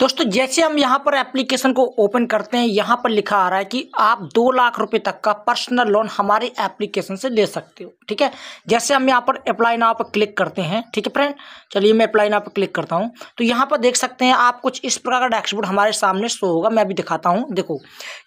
दोस्तों जैसे हम यहाँ पर एप्लीकेशन को ओपन करते हैं यहाँ पर लिखा आ रहा है कि आप दो लाख रुपए तक का पर्सनल लोन हमारे एप्लीकेशन से ले सकते हो ठीक है जैसे हम यहाँ पर अप्लाई नाव पर क्लिक करते हैं ठीक है फ्रेंड चलिए मैं अप्लाई नाव पर क्लिक करता हूँ तो यहाँ पर देख सकते हैं आप कुछ इस प्रकार का डैशबोर्ड हमारे सामने शो होगा मैं भी दिखाता हूँ देखो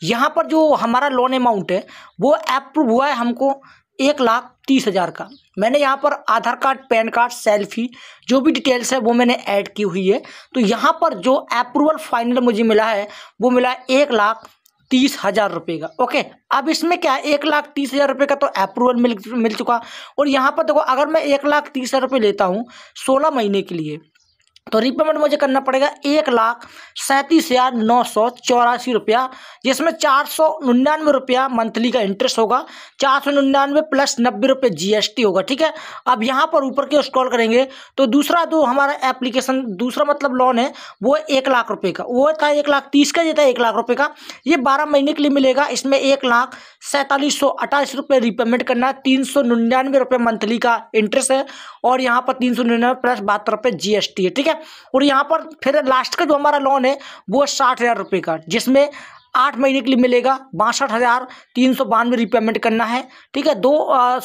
यहाँ पर जो हमारा लोन अमाउंट है वो अप्रूव हुआ है हमको एक लाख तीस हज़ार का मैंने यहाँ पर Aadhaar card PAN card selfie जो भी डिटेल्स है वो मैंने ऐड की हुई है तो यहाँ पर जो अप्रूवल फाइनल मुझे मिला है वो मिला है एक लाख तीस हज़ार रुपये का ओके अब इसमें क्या है एक लाख तीस हज़ार रुपये का तो अप्रूवल मिल मिल चुका और यहाँ पर देखो अगर मैं एक लाख तीस हज़ार रुपये लेता हूँ सोलह महीने के लिए तो रिपेमेंट मुझे करना पड़ेगा एक लाख सैंतीस हज़ार नौ सौ चौरासी रुपया जिसमें चार सौ निन्यानवे रुपया मंथली का इंटरेस्ट होगा चार सौ निन्यानवे प्लस नब्बे रुपये जी होगा ठीक है अब यहाँ पर ऊपर के स्क्रॉल करेंगे तो दूसरा जो हमारा एप्लीकेशन दूसरा मतलब लोन है वो एक लाख रुपये का वो था एक लाख तीस का ये था एक लाख रुपये का ये बारह महीने के लिए मिलेगा इसमें एक लाख सैंतालीस सौ अट्ठाईस रुपये रिपेमेंट करना है तीन सौ निन्यानवे रुपये मंथली का इंटरेस्ट है और यहाँ पर तीन सौ निन्यानवे प्लस बहत्तर रुपये जी है ठीक है और यहाँ पर फिर लास्ट का जो हमारा लोन है वो साठ हज़ार रुपये का जिसमें आठ महीने के लिए मिलेगा बासठ हज़ार तीन सौ बानवे रिपेमेंट करना है ठीक है दो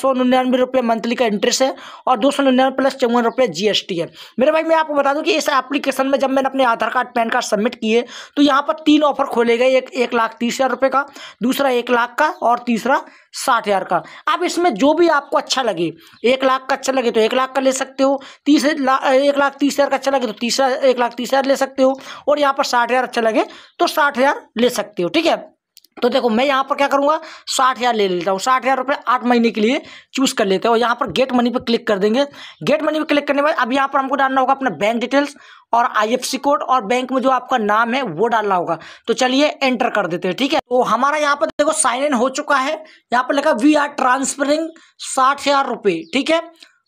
सौ निन्यानवे रुपये मंथली का इंटरेस्ट है और दो सौ निन्यानवे प्लस चौवन रुपये जीएसटी है मेरे भाई मैं आपको बता दूं कि इस एप्लीकेशन में जब मैंने अपने Aadhaar card PAN card submit किए तो यहाँ पर तीन ऑफर खोले गए एक एक लाख तीस हज़ार रुपये का दूसरा एक लाख का और तीसरा साठ हज़ार का अब इसमें जो भी आपको अच्छा लगे एक लाख का अच्छा लगे तो एक लाख का ले सकते हो तीस लाख एक लाख तीस हज़ार का अच्छा लगे तो तीसरा एक लाख तीस हज़ार ले सकते हो और यहाँ पर साठ हज़ार अच्छा लगे तो साठ हज़ार ले सकते हो ठीक है तो देखो मैं यहाँ पर क्या करूँगा साठ हज़ार ले लेता हूँ साठ हज़ार रुपये आठ महीने के लिए चूज़ कर लेते हैं और यहाँ पर गेट मनी पर क्लिक कर देंगे गेट मनी पर क्लिक करने के बाद अब यहाँ पर हमको डालना होगा अपना बैंक डिटेल्स और आईएफसी कोड और बैंक में जो आपका नाम है वो डालना होगा तो चलिए एंटर कर देते हैं ठीक है तो हमारा यहाँ पर देखो साइन इन हो चुका है यहाँ पर लिखा वी आर ट्रांसफरिंग साठ हज़ार रुपये ठीक है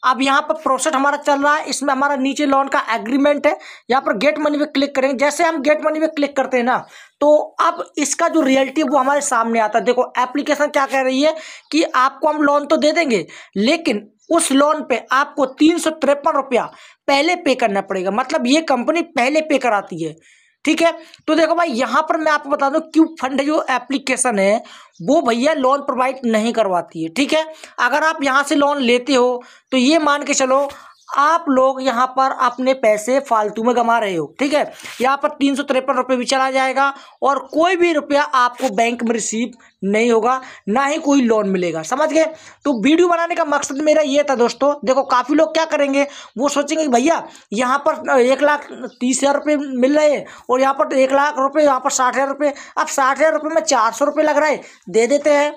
अब यहाँ पर प्रोसेस हमारा चल रहा है इसमें हमारा नीचे लोन का एग्रीमेंट है यहाँ पर गेट मनी पे क्लिक करेंगे जैसे हम गेट मनी पे क्लिक करते हैं ना तो अब इसका जो रियलिटी वो हमारे सामने आता है देखो एप्लीकेशन क्या कह रही है कि आपको हम लोन तो दे देंगे लेकिन उस लोन पे आपको तीन सौ तिरपन रुपया पहले पे करना पड़ेगा मतलब ये कंपनी पहले पे कराती है ठीक है तो देखो भाई यहाँ पर मैं आपको बता दूँ क्यूब फंड जो एप्लीकेशन है वो भैया लोन प्रोवाइड नहीं करवाती है ठीक है अगर आप यहाँ से लोन लेते हो तो ये मान के चलो आप लोग यहाँ पर अपने पैसे फालतू में गमा रहे हो ठीक है यहाँ पर तीन सौ तिरपन रुपये भी चला जाएगा और कोई भी रुपया आपको बैंक में रिसीव नहीं होगा ना ही कोई लोन मिलेगा समझ गए तो वीडियो बनाने का मकसद मेरा ये था दोस्तों देखो काफ़ी लोग क्या करेंगे वो सोचेंगे कि भैया यहाँ पर एक लाख तीस हज़ार रुपये मिल रहे हैं और यहाँ पर एक लाख रुपये यहाँ पर साठ हज़ार रुपये अब साठ हज़ार रुपये में चार सौ रुपये लग रहा है दे देते हैं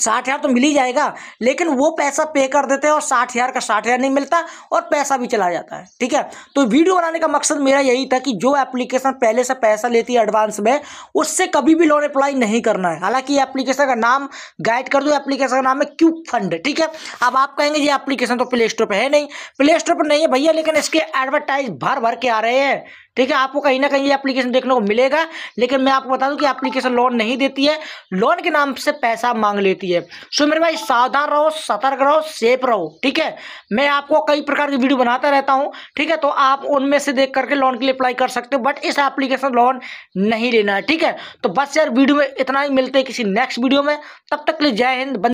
साठ हज़ार तो मिल ही जाएगा लेकिन वो पैसा पे कर देते हैं और साठ हज़ार का साठ हज़ार नहीं मिलता और पैसा भी चला जाता है ठीक है तो वीडियो बनाने का मकसद मेरा यही था कि जो एप्लीकेशन पहले से पैसा लेती है एडवांस में उससे कभी भी लोन अप्लाई नहीं करना है हालांकि एप्लीकेशन का नाम गाइड कर दो एप्लीकेशन का नाम है क्यूब फंड ठीक है अब आप कहेंगे ये एप्लीकेशन तो प्ले स्टोर पर है नहीं प्ले स्टोर पर नहीं है भैया लेकिन इसके एडवर्टाइज भर भर के आ रहे हैं ठीक है आपको कहीं ना कहीं ये एप्लीकेशन देखने को मिलेगा लेकिन मैं आपको बता दूं कि एप्लीकेशन लोन नहीं देती है लोन के नाम से पैसा मांग लेती है सो मेरे भाई सावधान रहो सतर्क रहो सेफ रहो ठीक है मैं आपको कई प्रकार की वीडियो बनाता रहता हूं ठीक है तो आप उनमें से देख करके लोन के लिए अप्लाई कर सकते हो बट इस एप्लीकेशन लोन नहीं लेना है ठीक है तो बस यार वीडियो में इतना ही मिलते हैं किसी नेक्स्ट वीडियो में तब तक के लिए जय हिंद